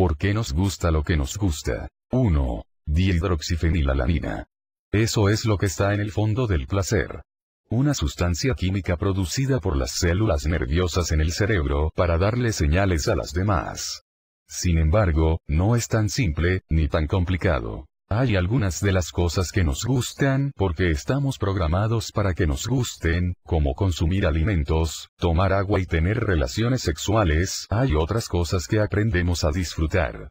¿Por qué nos gusta lo que nos gusta? 1. Dihidroxifenilalanina. Eso es lo que está en el fondo del placer. Una sustancia química producida por las células nerviosas en el cerebro para darle señales a las demás. Sin embargo, no es tan simple, ni tan complicado. Hay algunas de las cosas que nos gustan porque estamos programados para que nos gusten, como consumir alimentos, tomar agua y tener relaciones sexuales. Hay otras cosas que aprendemos a disfrutar.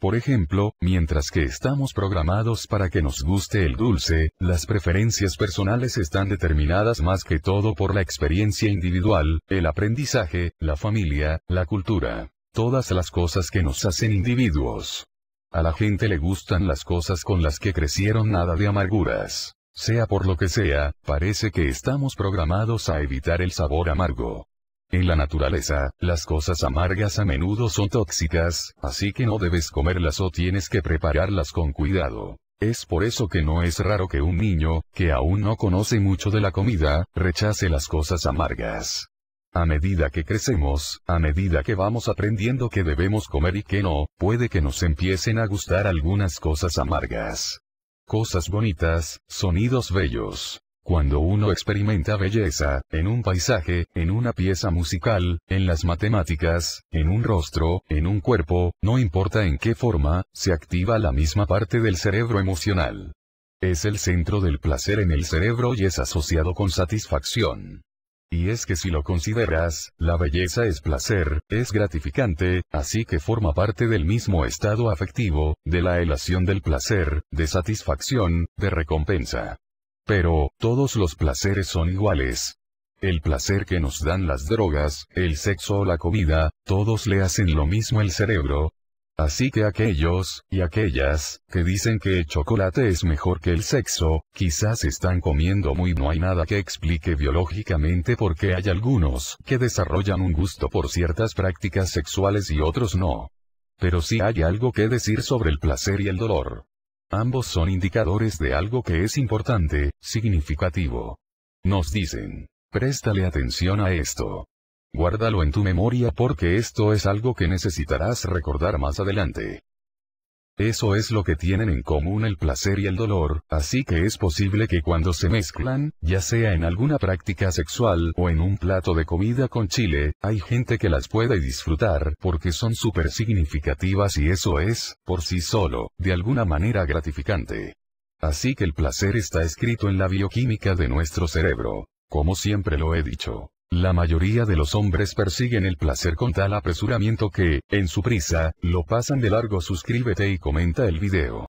Por ejemplo, mientras que estamos programados para que nos guste el dulce, las preferencias personales están determinadas más que todo por la experiencia individual, el aprendizaje, la familia, la cultura. Todas las cosas que nos hacen individuos. A la gente le gustan las cosas con las que crecieron nada de amarguras. Sea por lo que sea, parece que estamos programados a evitar el sabor amargo. En la naturaleza, las cosas amargas a menudo son tóxicas, así que no debes comerlas o tienes que prepararlas con cuidado. Es por eso que no es raro que un niño, que aún no conoce mucho de la comida, rechace las cosas amargas. A medida que crecemos, a medida que vamos aprendiendo que debemos comer y que no, puede que nos empiecen a gustar algunas cosas amargas. Cosas bonitas, sonidos bellos. Cuando uno experimenta belleza, en un paisaje, en una pieza musical, en las matemáticas, en un rostro, en un cuerpo, no importa en qué forma, se activa la misma parte del cerebro emocional. Es el centro del placer en el cerebro y es asociado con satisfacción. Y es que si lo consideras, la belleza es placer, es gratificante, así que forma parte del mismo estado afectivo, de la elación del placer, de satisfacción, de recompensa. Pero, todos los placeres son iguales. El placer que nos dan las drogas, el sexo o la comida, todos le hacen lo mismo al cerebro, Así que aquellos, y aquellas, que dicen que el chocolate es mejor que el sexo, quizás están comiendo muy no hay nada que explique biológicamente por qué hay algunos que desarrollan un gusto por ciertas prácticas sexuales y otros no. Pero sí hay algo que decir sobre el placer y el dolor. Ambos son indicadores de algo que es importante, significativo. Nos dicen, préstale atención a esto. Guárdalo en tu memoria porque esto es algo que necesitarás recordar más adelante. Eso es lo que tienen en común el placer y el dolor, así que es posible que cuando se mezclan, ya sea en alguna práctica sexual o en un plato de comida con chile, hay gente que las puede disfrutar porque son súper significativas y eso es, por sí solo, de alguna manera gratificante. Así que el placer está escrito en la bioquímica de nuestro cerebro. Como siempre lo he dicho. La mayoría de los hombres persiguen el placer con tal apresuramiento que, en su prisa, lo pasan de largo suscríbete y comenta el video.